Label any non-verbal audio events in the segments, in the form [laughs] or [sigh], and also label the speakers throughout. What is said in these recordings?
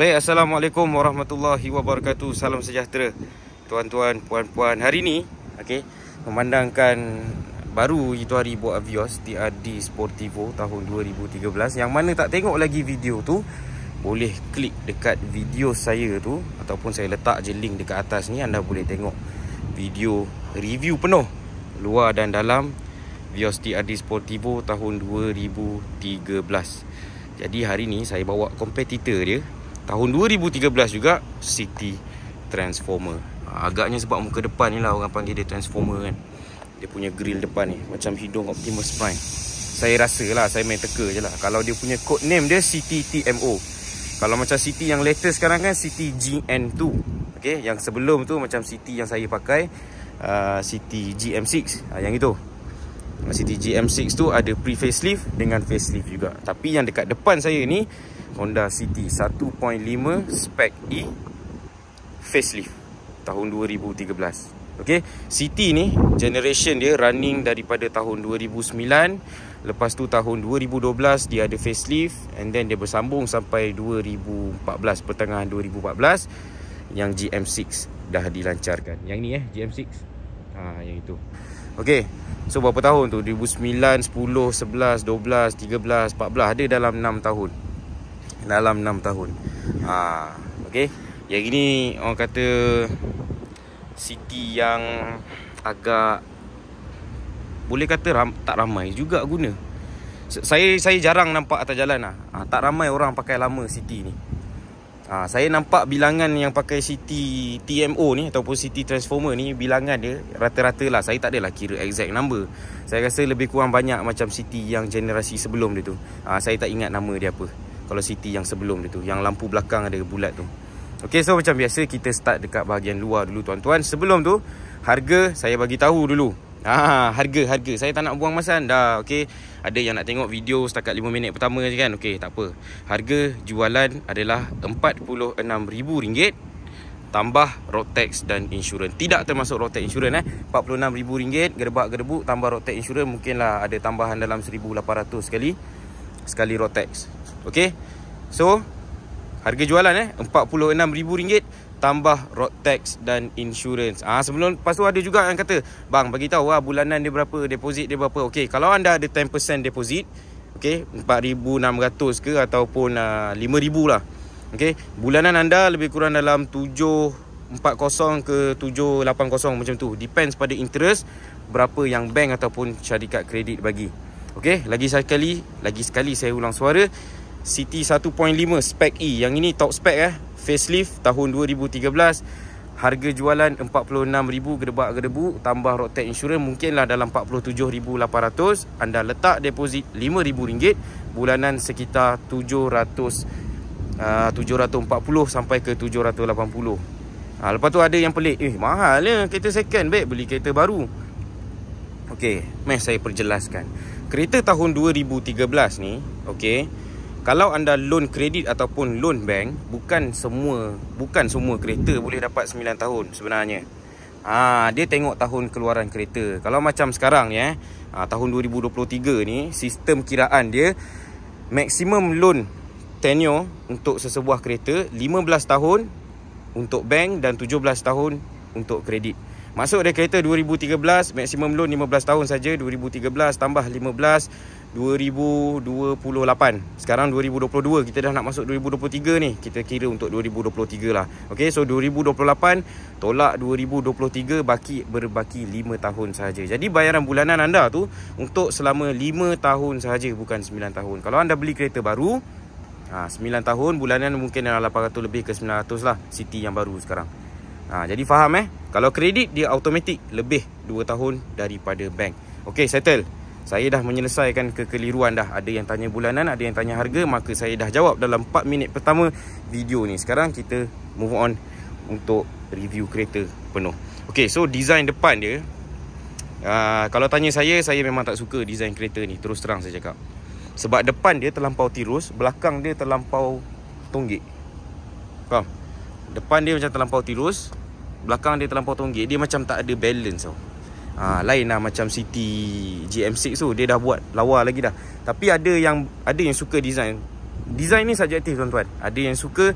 Speaker 1: Baik, Assalamualaikum Warahmatullahi Wabarakatuh Salam sejahtera Tuan-tuan, puan-puan Hari ini, okay, memandangkan Baru itu hari buat Avios TRD Sportivo tahun 2013 Yang mana tak tengok lagi video tu Boleh klik dekat video saya tu Ataupun saya letak je link dekat atas ni Anda boleh tengok video review penuh Luar dan dalam Vios TRD Sportivo tahun 2013 Jadi hari ni saya bawa kompetitor dia Tahun 2013 juga City Transformer ah, Agaknya sebab muka depan ni lah orang panggil dia Transformer kan Dia punya grill depan ni Macam hidung Optimus Prime Saya rasa lah saya main teka je lah Kalau dia punya code name dia City TMO Kalau macam City yang latest sekarang kan City GN2 okay? Yang sebelum tu macam City yang saya pakai uh, City GM6 uh, ah, Yang itu City GM6 tu ada pre-facelift dengan facelift juga Tapi yang dekat depan saya ni Honda City 1.5 spec E facelift tahun 2013. Okey, City ni generation dia running daripada tahun 2009, lepas tu tahun 2012 dia ada facelift and then dia bersambung sampai 2014 pertengahan 2014 yang GM6 dah dilancarkan. Yang ni eh GM6. Ha yang itu. Okey. So berapa tahun tu? 2009, 10, 11, 12, 13, 14 Ada dalam 6 tahun dalam 6 tahun. Ha, okey. Yang ini orang kata city yang agak boleh kata ram, tak ramai juga guna. Saya saya jarang nampak atas jalan lah. Ha, tak ramai orang pakai lama city ni. Ha, saya nampak bilangan yang pakai city TMO ni ataupun city transformer ni bilangan dia rata-rata lah. Saya tak adalah kira exact number. Saya rasa lebih kurang banyak macam city yang generasi sebelum dia tu. Ha, saya tak ingat nama dia apa. Kalau city yang sebelum dia tu Yang lampu belakang ada bulat tu Okay so macam biasa kita start dekat bahagian luar dulu tuan-tuan Sebelum tu harga saya bagi tahu dulu Ah harga harga saya tak nak buang masa anda okey ada yang nak tengok video setakat 5 minit pertama je kan okey tak apa harga jualan adalah RM46000 tambah road tax dan insurans tidak termasuk road tax insurans eh RM46000 gerbak gerbuk tambah road tax insurans mungkinlah ada tambahan dalam 1800 sekali sekali road tax Okay So Harga jualan eh RM46,000 Tambah road tax dan insurance Ah Sebelum Lepas tu ada juga yang kata Bang bagi tahu lah Bulanan dia berapa Deposit dia berapa Okay Kalau anda ada 10% deposit Okay RM4,600 ke Ataupun RM5,000 uh, ah, lah Okay Bulanan anda lebih kurang dalam 7.40 ke 7.80 macam tu Depends pada interest Berapa yang bank ataupun syarikat kredit bagi Okay Lagi sekali Lagi sekali saya ulang suara City 1.5 spec E Yang ini top spec eh Facelift tahun 2013 Harga jualan RM46,000 gedebak-gedebu Tambah Rocktech Insurance Mungkinlah dalam RM47,800 Anda letak deposit RM5,000 Bulanan sekitar RM700 uh, 740 sampai ke 780 ha, ah, Lepas tu ada yang pelik Eh mahal ya kereta second Baik beli kereta baru Okay, meh saya perjelaskan Kereta tahun 2013 ni okay kalau anda loan kredit ataupun loan bank bukan semua bukan semua kereta boleh dapat 9 tahun sebenarnya ha, dia tengok tahun keluaran kereta kalau macam sekarang ya ha, tahun 2023 ni sistem kiraan dia maksimum loan tenure untuk sesebuah kereta 15 tahun untuk bank dan 17 tahun untuk kredit Masuk dia kereta 2013 Maksimum loan 15 tahun saja 2013 tambah 2028 Sekarang 2022 Kita dah nak masuk 2023 ni Kita kira untuk 2023 lah Okay so 2028 Tolak 2023 Baki berbaki 5 tahun sahaja Jadi bayaran bulanan anda tu Untuk selama 5 tahun sahaja Bukan 9 tahun Kalau anda beli kereta baru ha, 9 tahun Bulanan mungkin dalam 800 lebih ke 900 lah City yang baru sekarang ha, Jadi faham eh Kalau kredit dia automatik Lebih 2 tahun daripada bank Okay settle saya dah menyelesaikan kekeliruan dah. Ada yang tanya bulanan, ada yang tanya harga, maka saya dah jawab dalam 4 minit pertama video ni. Sekarang kita move on untuk review kereta penuh. Okay, so design depan dia. Uh, kalau tanya saya, saya memang tak suka design kereta ni. Terus terang saya cakap. Sebab depan dia terlampau tirus, belakang dia terlampau tonggik. Faham? Depan dia macam terlampau tirus, belakang dia terlampau tonggik. Dia macam tak ada balance tau ha, Lain lah macam City GM6 tu Dia dah buat lawa lagi dah Tapi ada yang Ada yang suka design Design ni subjektif tuan-tuan Ada yang suka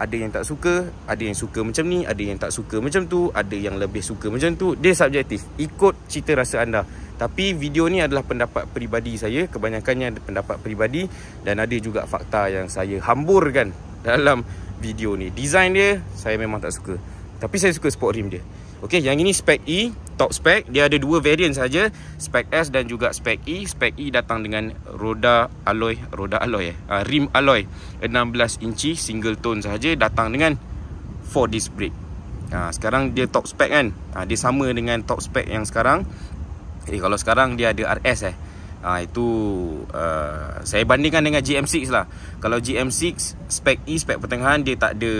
Speaker 1: Ada yang tak suka Ada yang suka macam ni Ada yang tak suka macam tu Ada yang lebih suka macam tu Dia subjektif Ikut cita rasa anda tapi video ni adalah pendapat peribadi saya Kebanyakannya ada pendapat peribadi Dan ada juga fakta yang saya hamburkan Dalam video ni Design dia saya memang tak suka Tapi saya suka sport rim dia Okey, yang ini spek E, top spek Dia ada dua varian saja, spek S dan juga spek E. Spek E datang dengan roda alloy, roda alloy eh. Uh, rim alloy 16 inci single tone saja datang dengan 4 disc brake. Ha, sekarang dia top spec kan ha, Dia sama dengan top spec yang sekarang Jadi kalau sekarang dia ada RS eh ha, Itu uh, Saya bandingkan dengan GM6 lah Kalau GM6 spec E spec pertengahan Dia tak ada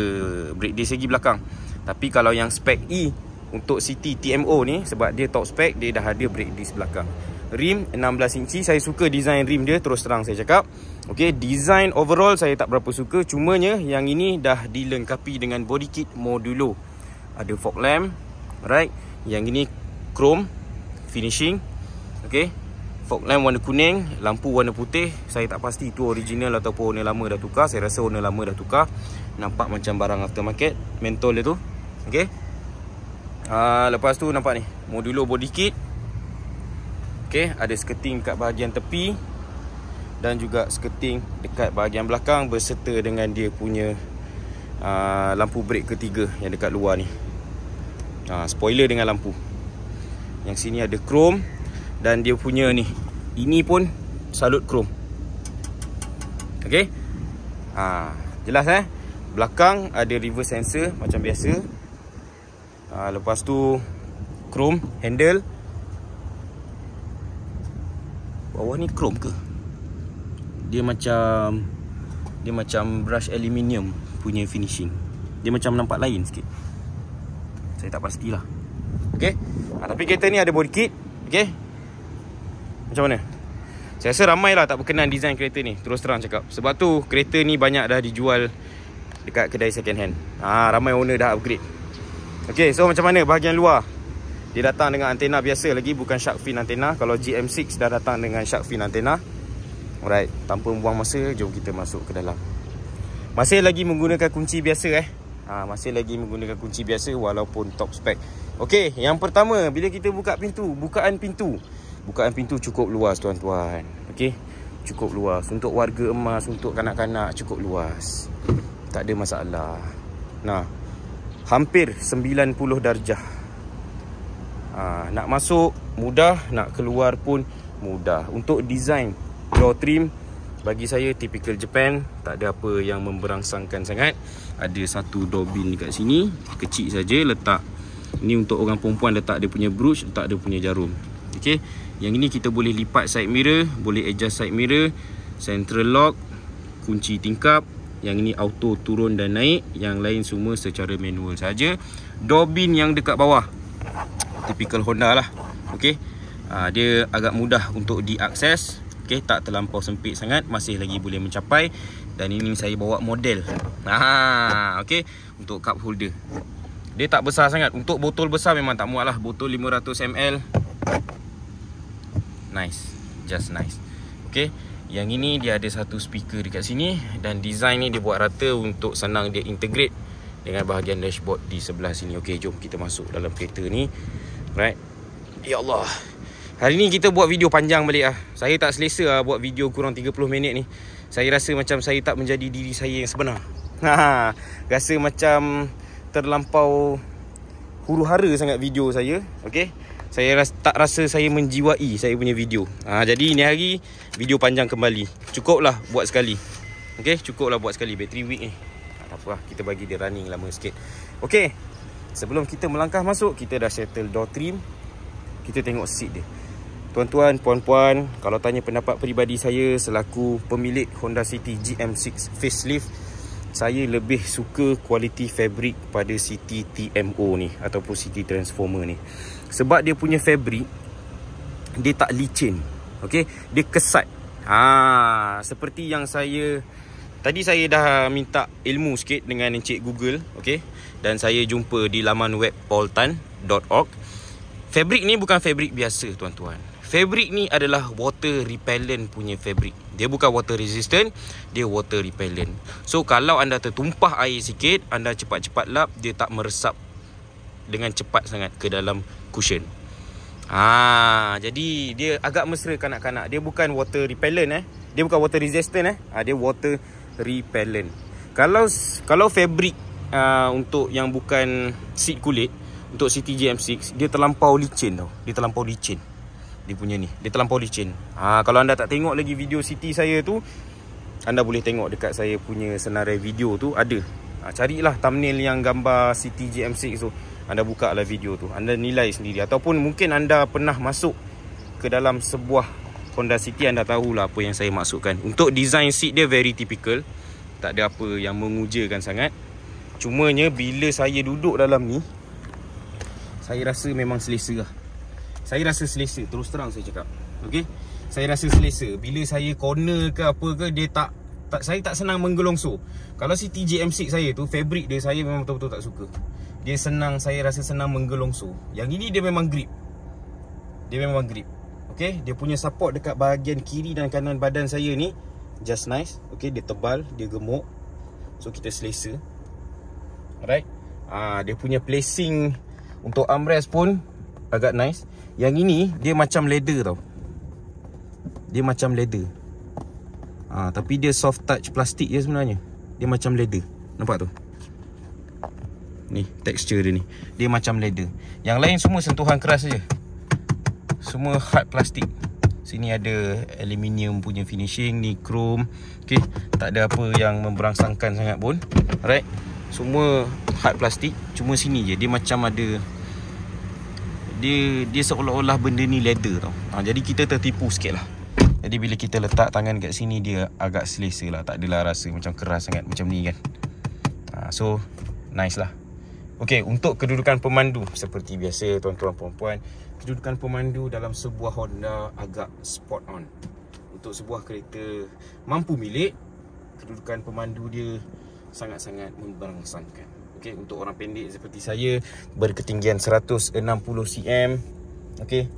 Speaker 1: brake disc lagi belakang Tapi kalau yang spec E untuk City TMO ni Sebab dia top spec Dia dah ada brake disc belakang Rim 16 inci Saya suka design rim dia Terus terang saya cakap Okay Design overall saya tak berapa suka Cumanya yang ini dah dilengkapi Dengan body kit modulo Ada fog lamp Right Yang ini chrome Finishing Okay Fog lamp warna kuning Lampu warna putih Saya tak pasti itu original Ataupun owner lama dah tukar Saya rasa owner lama dah tukar Nampak macam barang aftermarket Mentol dia tu Okay Ah, lepas tu nampak ni modulo body kit Okay, ada skirting dekat bahagian tepi dan juga skirting dekat bahagian belakang berserta dengan dia punya uh, lampu brake ketiga yang dekat luar ni uh, spoiler dengan lampu yang sini ada chrome dan dia punya ni ini pun salut chrome Okay uh, jelas eh belakang ada reverse sensor macam biasa ha, Lepas tu Chrome Handle Bawah ni chrome ke? Dia macam Dia macam brush aluminium Punya finishing Dia macam nampak lain sikit Saya tak pastilah Okay ha, ah, Tapi kereta ni ada body kit Okay Macam mana? Saya rasa lah tak berkenan design kereta ni Terus terang cakap Sebab tu kereta ni banyak dah dijual Dekat kedai second hand ha, Ramai owner dah upgrade Okay, so macam mana bahagian luar? Dia datang dengan antena biasa lagi bukan shark fin antena. Kalau GM6 dah datang dengan shark fin antena. Alright, tanpa membuang masa, jom kita masuk ke dalam. Masih lagi menggunakan kunci biasa eh. Ha, masih lagi menggunakan kunci biasa walaupun top spec. Okay, yang pertama bila kita buka pintu, bukaan pintu. Bukaan pintu cukup luas tuan-tuan. Okay, cukup luas. Untuk warga emas, untuk kanak-kanak cukup luas. Tak ada masalah. Nah hampir 90 darjah. Ha, nak masuk mudah, nak keluar pun mudah. Untuk design door trim, bagi saya typical Japan. Tak ada apa yang memberangsangkan sangat. Ada satu door bin kat sini. Kecil saja letak. Ini untuk orang perempuan letak dia punya brush, letak dia punya jarum. Okay. Yang ini kita boleh lipat side mirror, boleh adjust side mirror, central lock, kunci tingkap. Yang ini auto turun dan naik Yang lain semua secara manual saja. Door bin yang dekat bawah Typical Honda lah okay. ha, ah, Dia agak mudah untuk diakses okay, Tak terlampau sempit sangat Masih lagi boleh mencapai Dan ini saya bawa model Aha, okay. Untuk cup holder Dia tak besar sangat Untuk botol besar memang tak muat lah Botol 500ml Nice Just nice Okay yang ini dia ada satu speaker dekat sini dan design ni dia buat rata untuk senang dia integrate dengan bahagian dashboard di sebelah sini. Okey, jom kita masuk dalam kereta ni. Right. Ya Allah. Hari ni kita buat video panjang balik ah. Saya tak selesa ah buat video kurang 30 minit ni. Saya rasa macam saya tak menjadi diri saya yang sebenar. [laughs] Ha. rasa macam terlampau huru-hara sangat video saya. Okey saya ras tak rasa saya menjiwai saya punya video. Ha, jadi ni hari video panjang kembali. Cukuplah buat sekali. Okay, cukuplah buat sekali bateri weak ni. Tak apalah, kita bagi dia running lama sikit. Okey. Sebelum kita melangkah masuk, kita dah settle door trim. Kita tengok seat dia. Tuan-tuan, puan-puan, kalau tanya pendapat peribadi saya selaku pemilik Honda City GM6 facelift, saya lebih suka kualiti fabric pada City TMO ni ataupun City Transformer ni. Sebab dia punya fabric Dia tak licin Okay Dia kesat ha, Seperti yang saya Tadi saya dah minta ilmu sikit Dengan Encik Google Okay Dan saya jumpa di laman web poltan.org. Fabric ni bukan fabric biasa tuan-tuan Fabric ni adalah water repellent punya fabric Dia bukan water resistant Dia water repellent So kalau anda tertumpah air sikit Anda cepat-cepat lap Dia tak meresap dengan cepat sangat ke dalam cushion. Ha, jadi dia agak mesra kanak-kanak. Dia bukan water repellent eh. Dia bukan water resistant eh. Ha, dia water repellent. Kalau kalau fabric uh, untuk yang bukan seat kulit untuk CTG GM 6 dia terlampau licin tau. Dia terlampau licin. Dia punya ni. Dia terlampau licin. Ha, kalau anda tak tengok lagi video CT saya tu anda boleh tengok dekat saya punya senarai video tu ada. Ha, carilah thumbnail yang gambar City GM6 tu. So anda buka lah video tu anda nilai sendiri ataupun mungkin anda pernah masuk ke dalam sebuah Honda City anda tahulah apa yang saya maksudkan untuk design seat dia very typical tak ada apa yang mengujakan sangat cumanya bila saya duduk dalam ni saya rasa memang selesa lah saya rasa selesa terus terang saya cakap Okay saya rasa selesa bila saya corner ke apa ke dia tak tak, saya tak senang menggelongsor Kalau si TJM6 saya tu Fabric dia saya memang betul-betul tak suka dia senang Saya rasa senang menggelongso Yang ini dia memang grip Dia memang grip Okay Dia punya support dekat bahagian kiri dan kanan badan saya ni Just nice Okay Dia tebal Dia gemuk So kita selesa Alright Ah, Dia punya placing Untuk armrest pun Agak nice Yang ini Dia macam leather tau Dia macam leather Ah, Tapi dia soft touch plastik je sebenarnya Dia macam leather Nampak tu Ni tekstur dia ni Dia macam leather Yang lain semua sentuhan keras saja. Semua hard plastik Sini ada aluminium punya finishing Ni chrome Okay Tak ada apa yang memberangsangkan sangat pun Alright Semua hard plastik Cuma sini je Dia macam ada Dia dia seolah-olah benda ni leather tau ha, Jadi kita tertipu sikit lah Jadi bila kita letak tangan kat sini Dia agak selesa lah Tak adalah rasa macam keras sangat Macam ni kan ha, So Nice lah Okey, untuk kedudukan pemandu seperti biasa tuan-tuan puan-puan, kedudukan pemandu dalam sebuah Honda agak spot on. Untuk sebuah kereta mampu milik, kedudukan pemandu dia sangat-sangat memberangsangkan. Okey, untuk orang pendek seperti saya berketinggian 160 cm. Okey.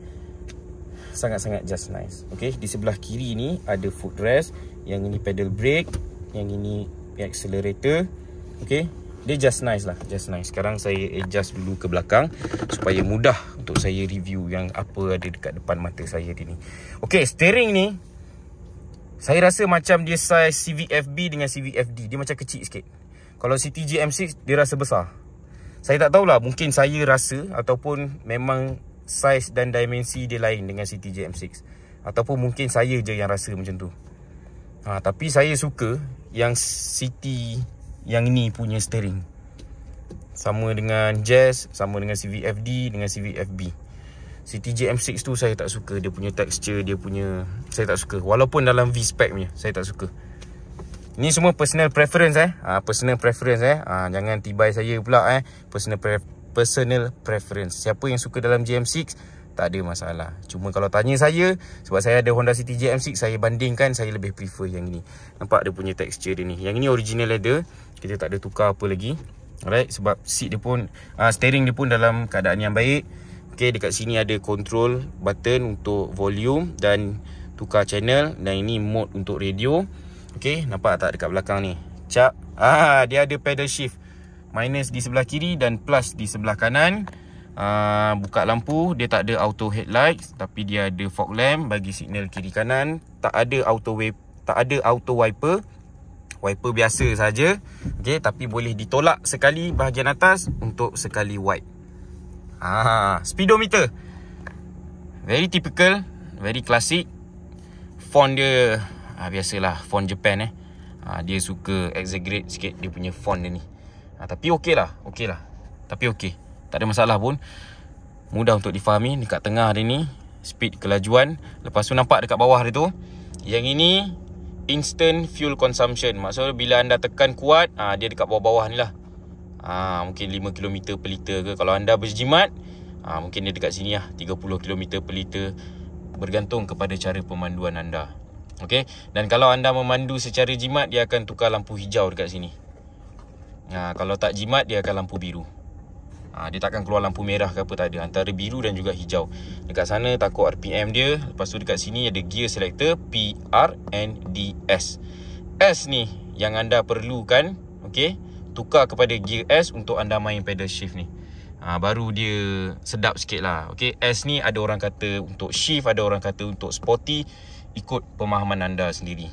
Speaker 1: Sangat-sangat just nice. Okey, di sebelah kiri ni ada footrest, yang ini pedal brake, yang ini accelerator. Okey. Dia just nice lah Just nice Sekarang saya adjust dulu ke belakang Supaya mudah Untuk saya review Yang apa ada dekat depan mata saya ni Okay steering ni Saya rasa macam dia size CVFB dengan CVFD Dia macam kecil sikit Kalau CTG M6 Dia rasa besar Saya tak tahulah Mungkin saya rasa Ataupun memang Size dan dimensi dia lain Dengan CTG M6 Ataupun mungkin saya je yang rasa macam tu ha, Tapi saya suka Yang City yang ini punya steering sama dengan Jazz sama dengan CVFD dengan CVFB City GM6 tu saya tak suka dia punya texture dia punya saya tak suka walaupun dalam V-spec punya saya tak suka ni semua personal preference eh ha, personal preference eh ha, jangan tibai saya pula eh personal pre- personal preference siapa yang suka dalam GM6 tak ada masalah. Cuma kalau tanya saya, sebab saya ada Honda City GM6, saya bandingkan, saya lebih prefer yang ini. Nampak dia punya texture dia ni. Yang ini original leather, kita tak ada tukar apa lagi. Alright, sebab seat dia pun, uh, steering dia pun dalam keadaan yang baik. Okay, dekat sini ada control button untuk volume dan tukar channel. Dan ini mode untuk radio. Okay, nampak tak dekat belakang ni? Cap, ah, dia ada pedal shift. Minus di sebelah kiri dan plus di sebelah kanan. Ah, buka lampu dia tak ada auto headlights tapi dia ada fog lamp bagi signal kiri kanan tak ada auto wipe tak ada auto wiper wiper biasa saja Okay, tapi boleh ditolak sekali bahagian atas untuk sekali wipe Ah, speedometer very typical very classic font dia ha, biasalah font Japan eh ha, dia suka exaggerate sikit dia punya font dia ni ha, tapi okey lah okey lah tapi okey tak ada masalah pun Mudah untuk difahami Dekat tengah hari ni Speed kelajuan Lepas tu nampak dekat bawah dia tu Yang ini Instant fuel consumption Maksudnya bila anda tekan kuat ha, Dia dekat bawah-bawah ni lah ha, Mungkin 5km per liter ke Kalau anda berjimat ha, Mungkin dia dekat sini lah 30km per liter Bergantung kepada cara pemanduan anda Okay Dan kalau anda memandu secara jimat Dia akan tukar lampu hijau dekat sini ha, Kalau tak jimat Dia akan lampu biru ha, Dia takkan keluar lampu merah ke apa tak ada Antara biru dan juga hijau Dekat sana takut RPM dia Lepas tu dekat sini ada gear selector P, R N D, S S ni yang anda perlukan Okay Tukar kepada gear S untuk anda main pedal shift ni ha, Baru dia sedap sikit lah okay? S ni ada orang kata untuk shift Ada orang kata untuk sporty Ikut pemahaman anda sendiri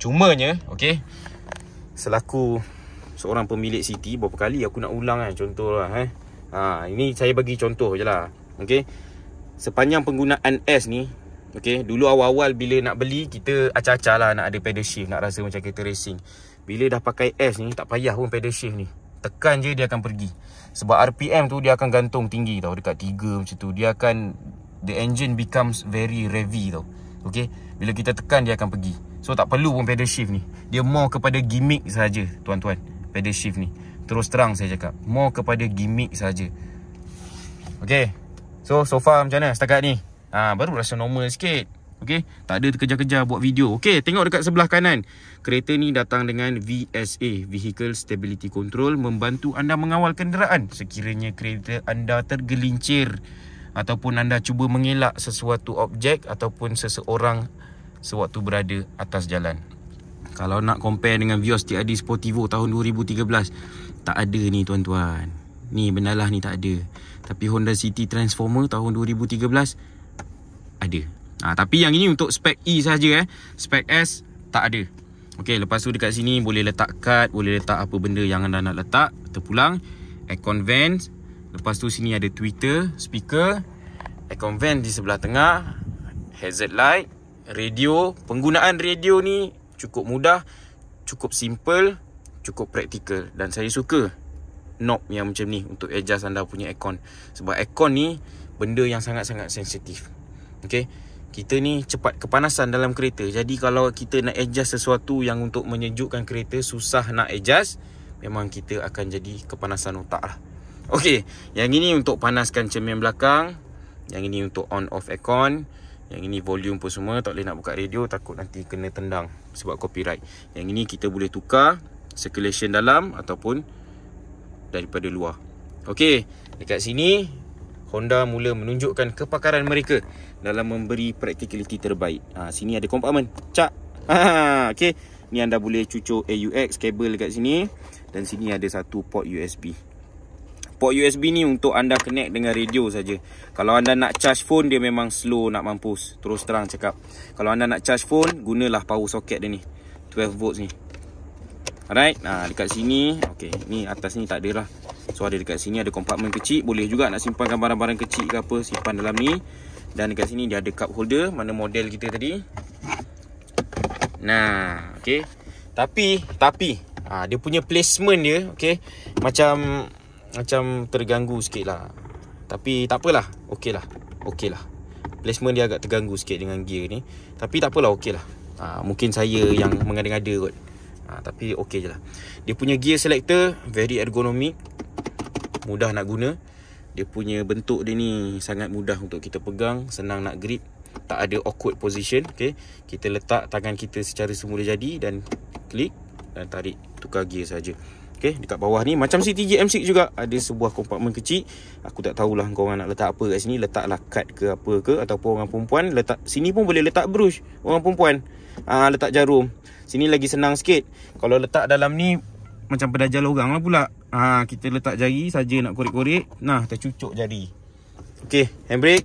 Speaker 1: Cumanya okay? Selaku seorang pemilik City Berapa kali aku nak ulang kan Contoh lah eh? Ha, ini saya bagi contoh je lah. Okay. Sepanjang penggunaan S ni. Okay. Dulu awal-awal bila nak beli. Kita acah-acah lah nak ada pedal shift. Nak rasa macam kereta racing. Bila dah pakai S ni. Tak payah pun pedal shift ni. Tekan je dia akan pergi. Sebab RPM tu dia akan gantung tinggi tau. Dekat 3 macam tu. Dia akan. The engine becomes very revy tau. Okay. Bila kita tekan dia akan pergi. So tak perlu pun pedal shift ni. Dia more kepada gimmick saja, tuan-tuan. Pedal shift ni. Terus terang saya cakap More kepada gimmick saja. Okay So so far macam mana setakat ni ha, Baru rasa normal sikit Okay Tak ada terkejar-kejar buat video Okay tengok dekat sebelah kanan Kereta ni datang dengan VSA Vehicle Stability Control Membantu anda mengawal kenderaan Sekiranya kereta anda tergelincir Ataupun anda cuba mengelak sesuatu objek Ataupun seseorang Sewaktu berada atas jalan Kalau nak compare dengan Vios TRD Sportivo tahun 2013 tak ada ni tuan-tuan. Ni benarlah ni tak ada. Tapi Honda City Transformer tahun 2013 ada. Ah ha, tapi yang ini untuk spek E sahaja. eh. Spek S tak ada. Okey, lepas tu dekat sini boleh letak kad, boleh letak apa benda yang anda nak letak. Terpulang aircon vent. Lepas tu sini ada tweeter, speaker, aircon vent di sebelah tengah, hazard light, radio. Penggunaan radio ni cukup mudah, cukup simple cukup praktikal dan saya suka knob yang macam ni untuk adjust anda punya aircon sebab aircon ni benda yang sangat-sangat sensitif okey kita ni cepat kepanasan dalam kereta jadi kalau kita nak adjust sesuatu yang untuk menyejukkan kereta susah nak adjust memang kita akan jadi kepanasan otak lah okey yang ini untuk panaskan cermin belakang yang ini untuk on off aircon yang ini volume pun semua tak boleh nak buka radio takut nanti kena tendang sebab copyright yang ini kita boleh tukar circulation dalam ataupun daripada luar. Okey, dekat sini Honda mula menunjukkan kepakaran mereka dalam memberi practicality terbaik. Ha, sini ada compartment. Cak. Ha, okey, ni anda boleh cucuk AUX kabel dekat sini dan sini ada satu port USB. Port USB ni untuk anda connect dengan radio saja. Kalau anda nak charge phone dia memang slow nak mampus. Terus terang cakap. Kalau anda nak charge phone gunalah power socket dia ni. 12 volts ni. Alright ha, Dekat sini Okay Ni atas ni tak ada lah So ada dekat sini Ada compartment kecil Boleh juga nak simpan Barang-barang kecil ke apa Simpan dalam ni Dan dekat sini Dia ada cup holder Mana model kita tadi Nah Okay Tapi Tapi ha, Dia punya placement dia Okay Macam Macam terganggu sikit lah Tapi tak apalah Okay lah Okay lah Placement dia agak terganggu sikit Dengan gear ni Tapi tak apalah Okay lah ha, Mungkin saya yang Mengada-ngada kot Ah, tapi okey je lah Dia punya gear selector Very ergonomic Mudah nak guna Dia punya bentuk dia ni Sangat mudah untuk kita pegang Senang nak grip Tak ada awkward position okay. Kita letak tangan kita secara semula jadi Dan klik Dan tarik tukar gear saja. Okay, dekat bawah ni macam CTG M6 juga Ada sebuah kompartmen kecil Aku tak tahulah korang nak letak apa kat sini Letaklah kad ke apa ke Ataupun orang perempuan letak Sini pun boleh letak brush Orang perempuan ha, letak jarum Sini lagi senang sikit Kalau letak dalam ni Macam pedajar lorang lah pula ha, Kita letak jari saja nak korek-korek Nah, tercucuk jari Okey, handbrake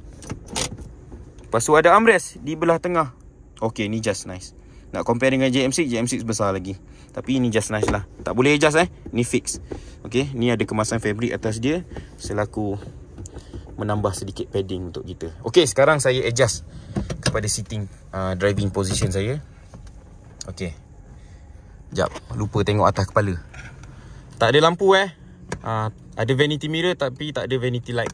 Speaker 1: Lepas tu ada armrest Di belah tengah Okey, ni just nice Nak compare dengan JM6 JM6 besar lagi Tapi ni just nice lah Tak boleh adjust eh Ni fix Okey, ni ada kemasan fabric atas dia Selaku Menambah sedikit padding untuk kita Okey, sekarang saya adjust kepada sitting uh, driving position saya. okay. Jap, lupa tengok atas kepala. Tak ada lampu eh. Uh, ada vanity mirror tapi tak ada vanity light.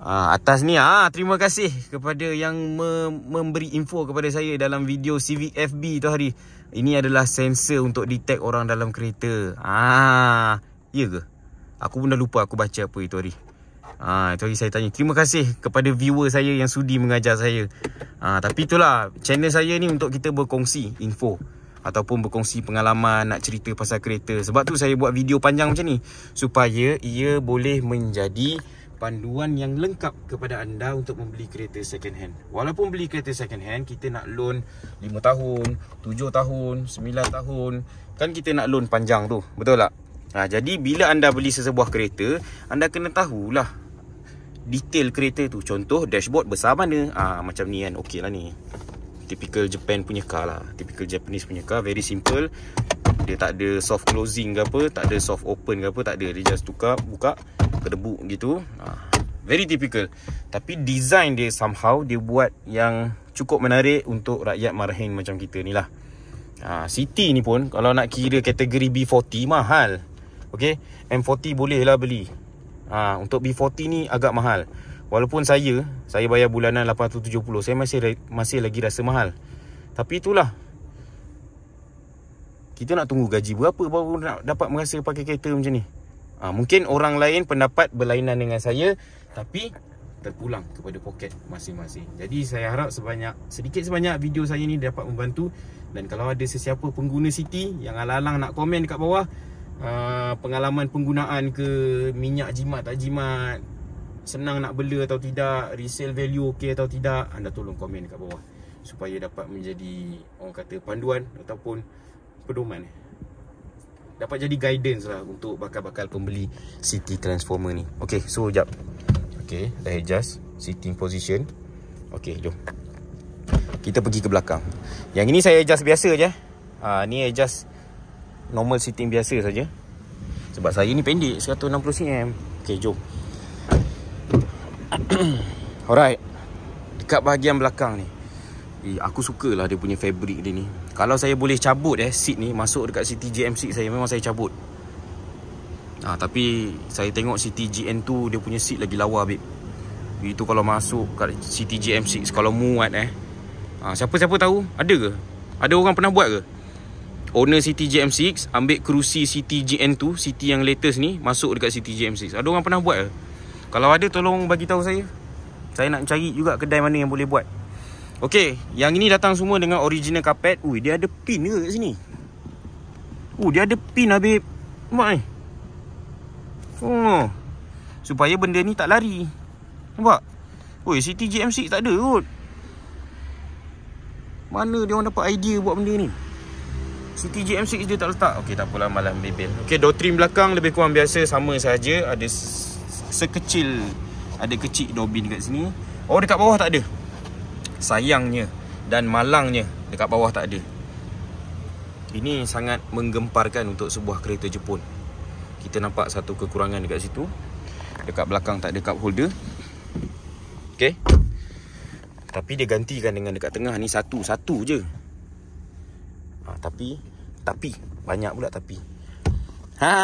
Speaker 1: Ah atas ni ah terima kasih kepada yang me memberi info kepada saya dalam video Civic FB tu hari. Ini adalah sensor untuk detect orang dalam kereta. Ah, uh, iya ke? Aku pun dah lupa aku baca apa itu hari. Ha, itu lagi saya tanya. Terima kasih kepada viewer saya yang sudi mengajar saya. Ha, tapi itulah, channel saya ni untuk kita berkongsi info. Ataupun berkongsi pengalaman, nak cerita pasal kereta. Sebab tu saya buat video panjang macam ni. Supaya ia boleh menjadi panduan yang lengkap kepada anda untuk membeli kereta second hand. Walaupun beli kereta second hand, kita nak loan 5 tahun, 7 tahun, 9 tahun. Kan kita nak loan panjang tu, betul tak? Ha, jadi bila anda beli sesebuah kereta, anda kena tahulah detail kereta tu Contoh dashboard besar mana ah, Macam ni kan okey lah ni Typical Japan punya car lah Typical Japanese punya car Very simple Dia tak ada soft closing ke apa Tak ada soft open ke apa Tak ada Dia just tukar Buka Kedebuk gitu ah, Very typical Tapi design dia somehow Dia buat yang cukup menarik Untuk rakyat marahin macam kita ni lah ah, City ni pun Kalau nak kira kategori B40 Mahal Okay M40 boleh lah beli ha, Untuk B40 ni agak mahal Walaupun saya Saya bayar bulanan 870 Saya masih masih lagi rasa mahal Tapi itulah Kita nak tunggu gaji berapa Baru nak dapat merasa pakai kereta macam ni ha, Mungkin orang lain pendapat berlainan dengan saya Tapi terpulang kepada poket masing-masing Jadi saya harap sebanyak Sedikit sebanyak video saya ni dapat membantu Dan kalau ada sesiapa pengguna Siti Yang alang-alang nak komen dekat bawah Ah, pengalaman penggunaan ke minyak jimat tak jimat senang nak bela atau tidak resale value okey atau tidak anda tolong komen kat bawah supaya dapat menjadi orang kata panduan ataupun pedoman dapat jadi guidance lah untuk bakal-bakal pembeli city transformer ni okey so jap okey dah adjust sitting position okey jom kita pergi ke belakang yang ini saya adjust biasa je ah ha, ni adjust normal seating biasa saja. Sebab saya ni pendek 160 cm. Okey, jom. [coughs] Alright. Dekat bahagian belakang ni. Eh, aku sukalah dia punya fabric dia ni. Kalau saya boleh cabut eh seat ni masuk dekat City GM seat saya memang saya cabut. Ah, tapi saya tengok City GN2 dia punya seat lagi lawa babe. Itu kalau masuk kat City GM6 kalau muat eh. Ah, siapa-siapa tahu? Ada ke? Ada orang pernah buat ke? owner City GM6 ambil kerusi City GN2, City yang latest ni masuk dekat City GM6. Ada orang pernah buat ke? Kalau ada tolong bagi tahu saya. Saya nak cari juga kedai mana yang boleh buat. Okay, yang ini datang semua dengan original carpet. Ui, dia ada pin ke kat sini? Uh, dia ada pin Habib. Nampak ni. Eh. Oh. Supaya benda ni tak lari. Nampak? Oi, City GM6 tak ada kot. Mana dia orang dapat idea buat benda ni? City GM6 dia tak letak. Okey tak apalah malam bebel. Okey door trim belakang lebih kurang biasa sama saja ada sekecil ada kecil door bin kat sini. Oh dekat bawah tak ada. Sayangnya dan malangnya dekat bawah tak ada. Ini sangat menggemparkan untuk sebuah kereta Jepun. Kita nampak satu kekurangan dekat situ. Dekat belakang tak ada cup holder. Okey. Tapi dia gantikan dengan dekat tengah ni satu-satu je. Ha, tapi tapi Banyak pula tapi Ha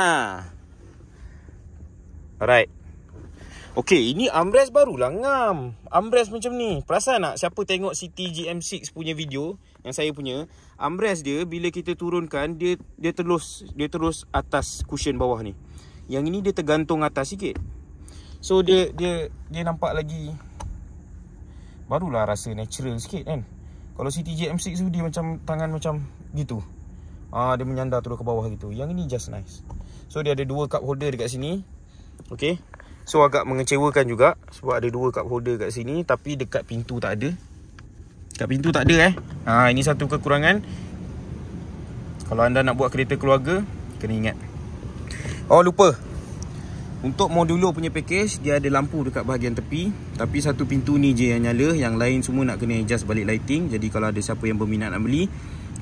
Speaker 1: Alright Okay ini armrest baru lah ngam Armrest macam ni Perasan tak siapa tengok CT GM6 punya video Yang saya punya Armrest dia bila kita turunkan Dia dia terus dia terus atas cushion bawah ni Yang ini dia tergantung atas sikit So dia dia dia nampak lagi Barulah rasa natural sikit kan Kalau CT GM6 tu dia macam tangan macam gitu Ah dia menyandar turun ke bawah gitu. Yang ini just nice. So dia ada dua cup holder dekat sini. Okay So agak mengecewakan juga sebab ada dua cup holder dekat sini tapi dekat pintu tak ada. Dekat pintu tak ada eh. Ah ini satu kekurangan. Kalau anda nak buat kereta keluarga, kena ingat. Oh lupa. Untuk modulo punya package dia ada lampu dekat bahagian tepi tapi satu pintu ni je yang nyala yang lain semua nak kena adjust balik lighting. Jadi kalau ada siapa yang berminat nak beli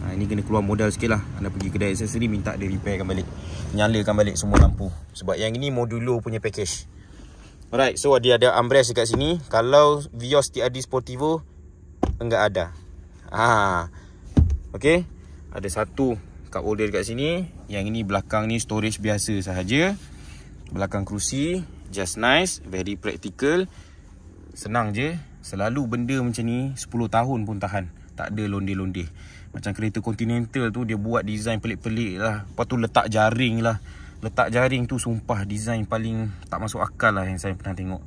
Speaker 1: ha, Ini kena keluar modal sikit lah Anda pergi kedai aksesori Minta dia repairkan balik Nyalakan balik semua lampu Sebab yang ini modulo punya package Alright so dia ada armrest dekat sini Kalau Vios TRD Sportivo Enggak ada Ah, ha. Okay Ada satu cup holder dekat sini Yang ini belakang ni storage biasa sahaja Belakang kerusi Just nice Very practical Senang je Selalu benda macam ni 10 tahun pun tahan Tak ada londir-londir macam kereta Continental tu Dia buat design pelik-pelik lah Lepas tu letak jaring lah Letak jaring tu sumpah Design paling tak masuk akal lah Yang saya pernah tengok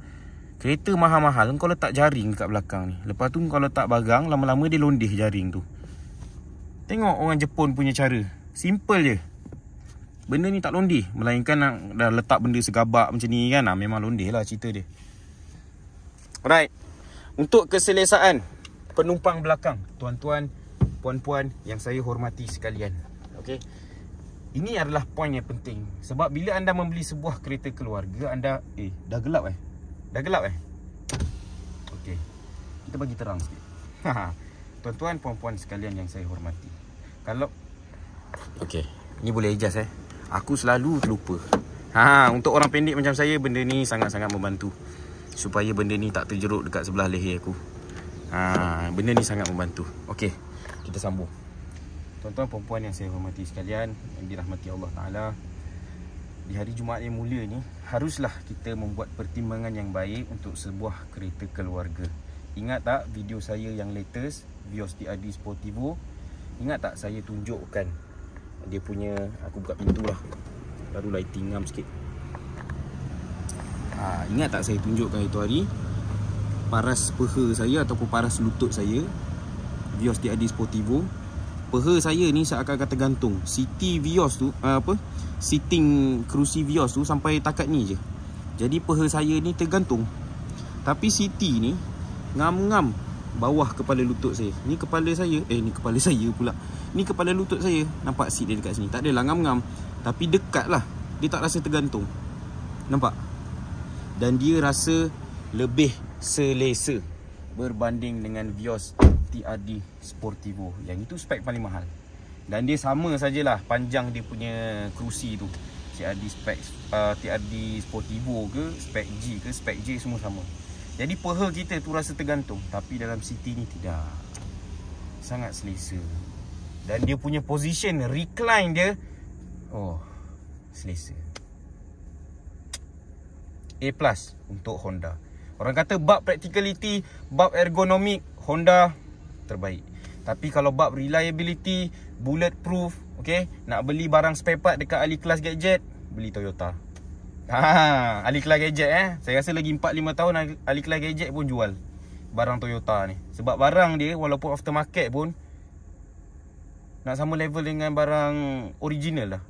Speaker 1: Kereta mahal-mahal Kau letak jaring kat belakang ni Lepas tu kau letak bagang Lama-lama dia londih jaring tu Tengok orang Jepun punya cara Simple je Benda ni tak londih Melainkan nak, dah letak benda segabak macam ni kan ah, Memang londih lah cerita dia Alright Untuk keselesaan Penumpang belakang Tuan-tuan puan-puan yang saya hormati sekalian. okay? Ini adalah poin yang penting. Sebab bila anda membeli sebuah kereta keluarga, anda eh dah gelap eh. Dah gelap eh. okay? Kita bagi terang sikit. [laughs] tuan-tuan puan-puan sekalian yang saya hormati. Kalau okay? Ini boleh adjust eh. Aku selalu terlupa. Ha, untuk orang pendek macam saya benda ni sangat-sangat membantu supaya benda ni tak terjeruk dekat sebelah leher aku. Ha, benda ni sangat membantu. Okay kita sambung Tuan-tuan perempuan yang saya hormati sekalian Yang dirahmati Allah Ta'ala Di hari Jumaat yang mulia ni Haruslah kita membuat pertimbangan yang baik Untuk sebuah kereta keluarga Ingat tak video saya yang latest Vios TRD Sportivo Ingat tak saya tunjukkan Dia punya Aku buka pintu lah Baru lighting ngam sikit ha, Ingat tak saya tunjukkan itu hari Paras peha saya Ataupun paras lutut saya Vios di Sportivo Peha saya ni seakan kata gantung Siti Vios tu ah, apa Sitting kerusi Vios tu sampai takat ni je Jadi peha saya ni tergantung Tapi Siti ni Ngam-ngam Bawah kepala lutut saya Ni kepala saya Eh ni kepala [laughs] saya pula Ni kepala lutut saya Nampak seat dia dekat sini Tak adalah ngam-ngam Tapi dekat lah Dia tak rasa tergantung Nampak? Dan dia rasa Lebih selesa Berbanding dengan Vios Bugatti Sportivo Yang itu spek paling mahal Dan dia sama sajalah panjang dia punya kerusi tu TRD spek uh, TRD Sportivo ke Spek G ke Spek J semua sama Jadi peha kita tu rasa tergantung Tapi dalam City ni tidak Sangat selesa Dan dia punya position Recline dia Oh Selesa A plus Untuk Honda Orang kata bab practicality Bab ergonomik Honda terbaik Tapi kalau bab reliability Bulletproof Okay Nak beli barang spare part Dekat Aliklas Gadget Beli Toyota Haa Aliklas Gadget eh Saya rasa lagi 4-5 tahun Aliklas Gadget pun jual Barang Toyota ni Sebab barang dia Walaupun aftermarket pun Nak sama level dengan barang Original lah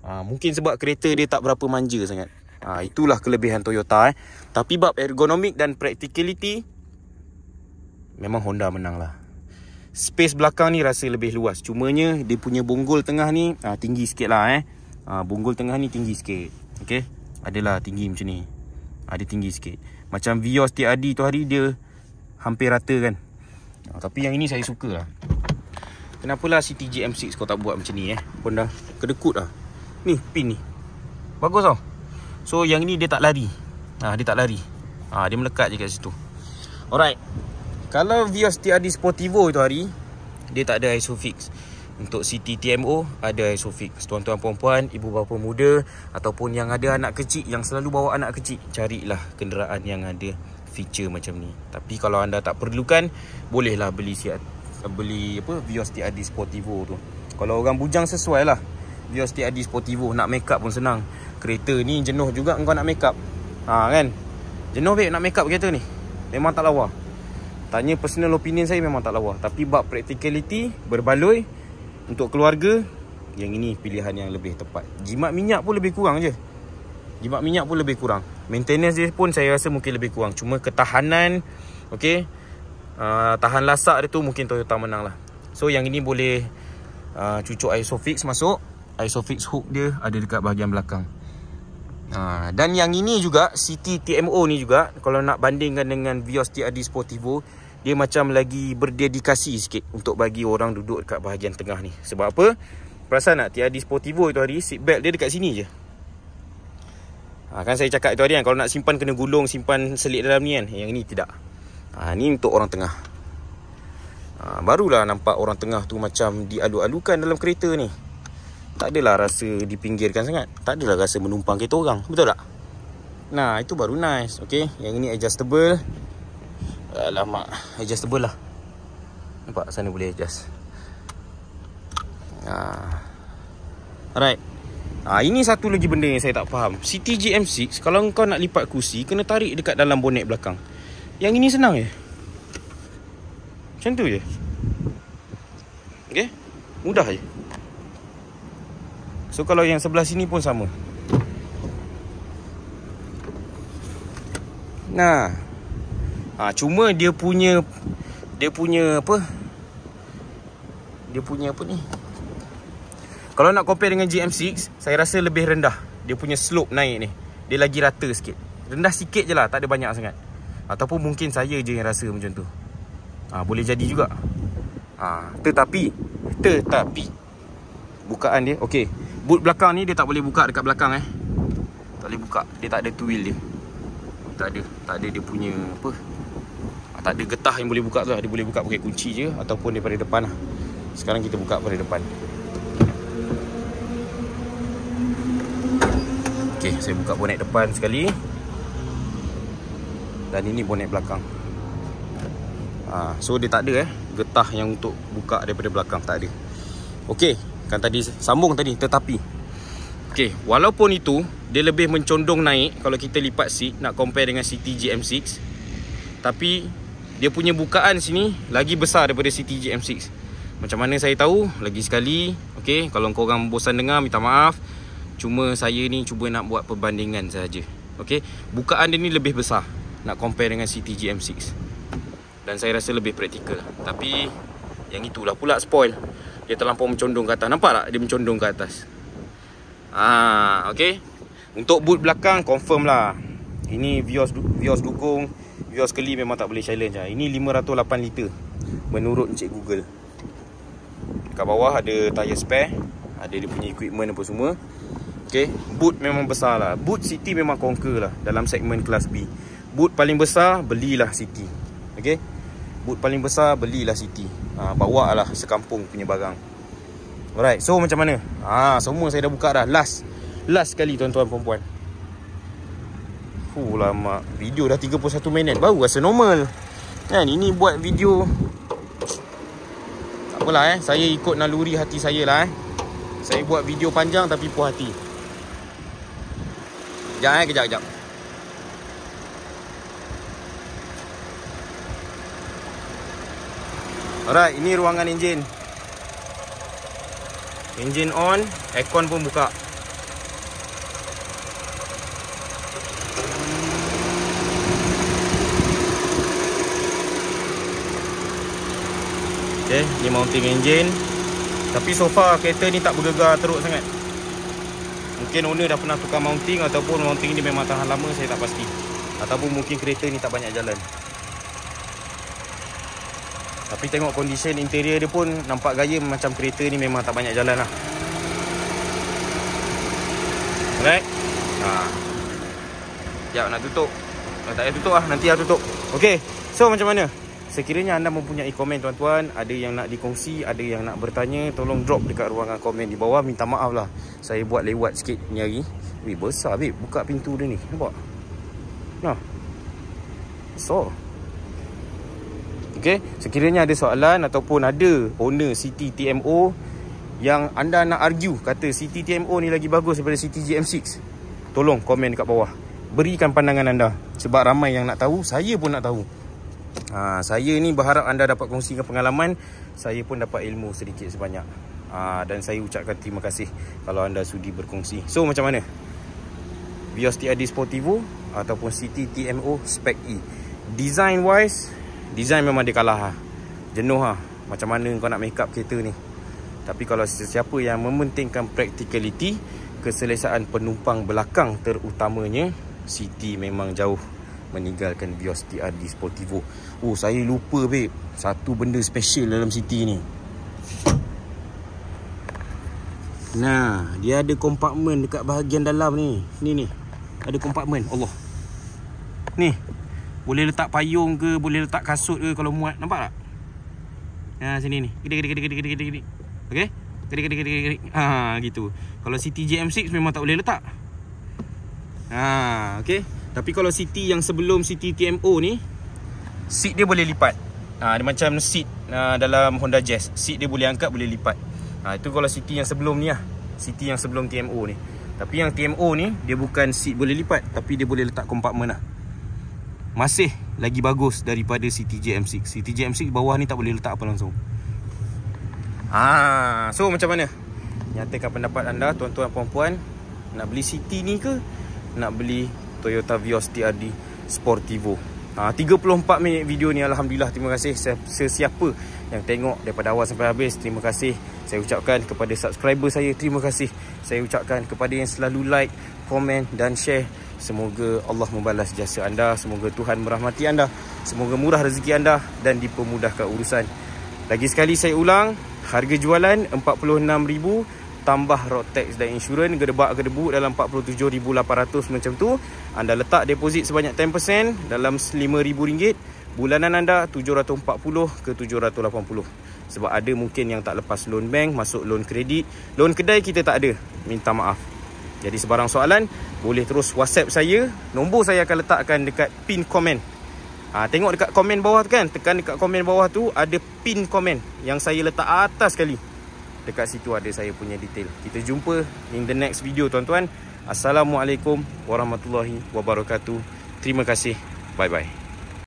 Speaker 1: ha, Mungkin sebab kereta dia Tak berapa manja sangat ha, Itulah kelebihan Toyota eh Tapi bab ergonomik dan practicality Memang Honda menang lah space belakang ni rasa lebih luas Cumanya dia punya bunggul tengah ni uh, tinggi sikit lah eh uh, ah, Bunggul tengah ni tinggi sikit Okay Adalah tinggi macam ni Ada ah, uh, tinggi sikit Macam Vios TRD tu hari dia hampir rata kan uh, Tapi yang ini saya suka lah Kenapalah CTG M6 kau tak buat macam ni eh Pun dah kedekut lah Ni pin ni Bagus tau So yang ni dia tak lari uh, Dia tak lari uh, Dia melekat je kat situ Alright kalau Vios TRD Sportivo itu hari Dia tak ada ISOFIX Untuk CT TMO ada ISOFIX Tuan-tuan puan-puan, ibu bapa muda Ataupun yang ada anak kecil Yang selalu bawa anak kecil Carilah kenderaan yang ada feature macam ni Tapi kalau anda tak perlukan Bolehlah beli beli apa Vios TRD Sportivo tu Kalau orang bujang sesuai lah Vios TRD Sportivo Nak make up pun senang Kereta ni jenuh juga kau nak make up Ha kan Jenuh babe nak make up kereta ni Memang tak lawa Tanya personal opinion saya memang tak lawa Tapi bab practicality Berbaloi Untuk keluarga Yang ini pilihan yang lebih tepat Jimat minyak pun lebih kurang je Jimat minyak pun lebih kurang Maintenance dia pun saya rasa mungkin lebih kurang Cuma ketahanan Okay uh, Tahan lasak dia tu mungkin Toyota menang lah So yang ini boleh uh, Cucuk isofix masuk Isofix hook dia ada dekat bahagian belakang Ha, dan yang ini juga City TMO ni juga Kalau nak bandingkan dengan Vios TRD Sportivo dia macam lagi berdedikasi sikit untuk bagi orang duduk dekat bahagian tengah ni. Sebab apa? Perasan tak tiada Sportivo itu hari seat belt dia dekat sini je. Ha, kan saya cakap itu hari kan kalau nak simpan kena gulung, simpan selit dalam ni kan. Yang ni tidak. Ha, ni untuk orang tengah. Ha, barulah nampak orang tengah tu macam dialu-alukan dalam kereta ni. Tak adalah rasa dipinggirkan sangat. Tak adalah rasa menumpang kereta orang. Betul tak? Nah, itu baru nice. Okay. Yang ini adjustable. Alamak Adjustable lah Nampak sana boleh adjust ah. Alright ah, Ini satu lagi benda yang saya tak faham CTGM6 Kalau kau nak lipat kursi Kena tarik dekat dalam bonet belakang Yang ini senang je Macam tu je Okay Mudah je So kalau yang sebelah sini pun sama Nah ha, Cuma dia punya Dia punya apa Dia punya apa ni Kalau nak compare dengan GM6 Saya rasa lebih rendah Dia punya slope naik ni Dia lagi rata sikit Rendah sikit je lah Tak ada banyak sangat Ataupun mungkin saya je yang rasa macam tu ha, Boleh jadi juga ha, Tetapi Tetapi Bukaan dia Okey, Boot belakang ni dia tak boleh buka dekat belakang eh Tak boleh buka Dia tak ada two wheel dia Tak ada Tak ada dia punya apa tak ada getah yang boleh buka tu lah. Dia boleh buka pakai kunci je ataupun daripada depan lah. Sekarang kita buka daripada depan. Okay, saya buka bonet depan sekali. Dan ini bonet belakang. Ha, so dia tak ada eh getah yang untuk buka daripada belakang tak ada. Okey, kan tadi sambung tadi tetapi okay, walaupun itu dia lebih mencondong naik kalau kita lipat seat nak compare dengan CTG M6. Tapi dia punya bukaan sini lagi besar daripada City GM6. Macam mana saya tahu? Lagi sekali, okay. kalau kau bosan dengar minta maaf. Cuma saya ni cuba nak buat perbandingan saja. okay? bukaan dia ni lebih besar nak compare dengan City GM6. Dan saya rasa lebih praktikal. Tapi yang itulah pula spoil. Dia terlampau mencondong ke atas. Nampak tak dia mencondong ke atas? Ah, okay. Untuk boot belakang confirm lah. Ini Vios Vios dukung Yours sekali memang tak boleh challenge lah Ini 508 liter Menurut Encik Google Dekat bawah ada tyre spare Ada dia punya equipment apa semua Okay Boot memang besar lah Boot City memang conquer lah Dalam segmen kelas B Boot paling besar Belilah City Okay Boot paling besar Belilah City ha, Bawa lah sekampung punya barang Alright So macam mana ha, Semua saya dah buka dah Last Last sekali tuan-tuan perempuan aku lama video dah 31 minit baru rasa normal kan ini buat video tak apalah eh saya ikut naluri hati saya lah eh saya buat video panjang tapi puas hati Sekejap eh, kejap, kejap Alright, ini ruangan enjin Enjin on, aircon pun buka Okay, eh, ni mounting engine Tapi so far kereta ni tak bergegar teruk sangat Mungkin owner dah pernah tukar mounting Ataupun mounting ni memang tahan lama Saya tak pasti Ataupun mungkin kereta ni tak banyak jalan Tapi tengok condition interior dia pun Nampak gaya macam kereta ni memang tak banyak jalan lah Alright ha. Sekejap nak tutup Tak payah tutup lah Nanti lah tutup Okay So macam mana Sekiranya anda mempunyai komen tuan-tuan, ada yang nak dikongsi, ada yang nak bertanya, tolong drop dekat ruangan komen di bawah. Minta maaf lah. Saya buat lewat sikit ni hari. Weh, besar babe. Buka pintu dia ni. Nampak? Nah. So. Okay. Sekiranya ada soalan ataupun ada owner City TMO yang anda nak argue kata City TMO ni lagi bagus daripada City GM6. Tolong komen dekat bawah. Berikan pandangan anda. Sebab ramai yang nak tahu, saya pun nak tahu. Ha, saya ni berharap anda dapat kongsikan pengalaman Saya pun dapat ilmu sedikit sebanyak ha, Dan saya ucapkan terima kasih Kalau anda sudi berkongsi So macam mana? Vios TRD Sportivo Ataupun City TMO Spec E Design wise Design memang dia kalah ha. Jenuh ha. Macam mana kau nak make up kereta ni Tapi kalau sesiapa yang mementingkan practicality Keselesaan penumpang belakang terutamanya City memang jauh meninggalkan Vios TR Sportivo. Oh, saya lupa beb. Satu benda special dalam city ni. Nah, dia ada compartment dekat bahagian dalam ni. Ni ni. Ada compartment. Allah. Ni. Boleh letak payung ke, boleh letak kasut ke kalau muat. Nampak tak? nah, sini ni. Gede gede gede gede gede gede. Okey. Gede gede gede gede. Ha gitu. Kalau City GM6 memang tak boleh letak. Ha ah, okay. Tapi kalau CT yang sebelum CT TMO ni Seat dia boleh lipat ha, Dia macam seat ha, dalam Honda Jazz Seat dia boleh angkat boleh lipat ha, Itu kalau CT yang sebelum ni lah CT yang sebelum TMO ni Tapi yang TMO ni dia bukan seat boleh lipat Tapi dia boleh letak compartment lah Masih lagi bagus daripada CT JM6 CT JM6 bawah ni tak boleh letak apa langsung ha, So macam mana Nyatakan pendapat anda tuan-tuan dan puan-puan Nak beli CT ni ke Nak beli Toyota Vios TRD Sportivo ha, 34 minit video ni Alhamdulillah terima kasih sesiapa yang tengok daripada awal sampai habis terima kasih saya ucapkan kepada subscriber saya terima kasih saya ucapkan kepada yang selalu like komen dan share semoga Allah membalas jasa anda semoga Tuhan merahmati anda semoga murah rezeki anda dan dipermudahkan urusan lagi sekali saya ulang harga jualan 46000 tambah road tax dan insurans gedebak gedebu dalam 47800 macam tu anda letak deposit sebanyak 10% dalam RM5000 bulanan anda 740 ke 780 sebab ada mungkin yang tak lepas loan bank masuk loan kredit loan kedai kita tak ada minta maaf jadi sebarang soalan boleh terus whatsapp saya nombor saya akan letakkan dekat pin komen Ha, tengok dekat komen bawah tu kan. Tekan dekat komen bawah tu ada pin komen yang saya letak atas sekali dekat situ ada saya punya detail. Kita jumpa in the next video tuan-tuan. Assalamualaikum warahmatullahi wabarakatuh. Terima kasih. Bye-bye.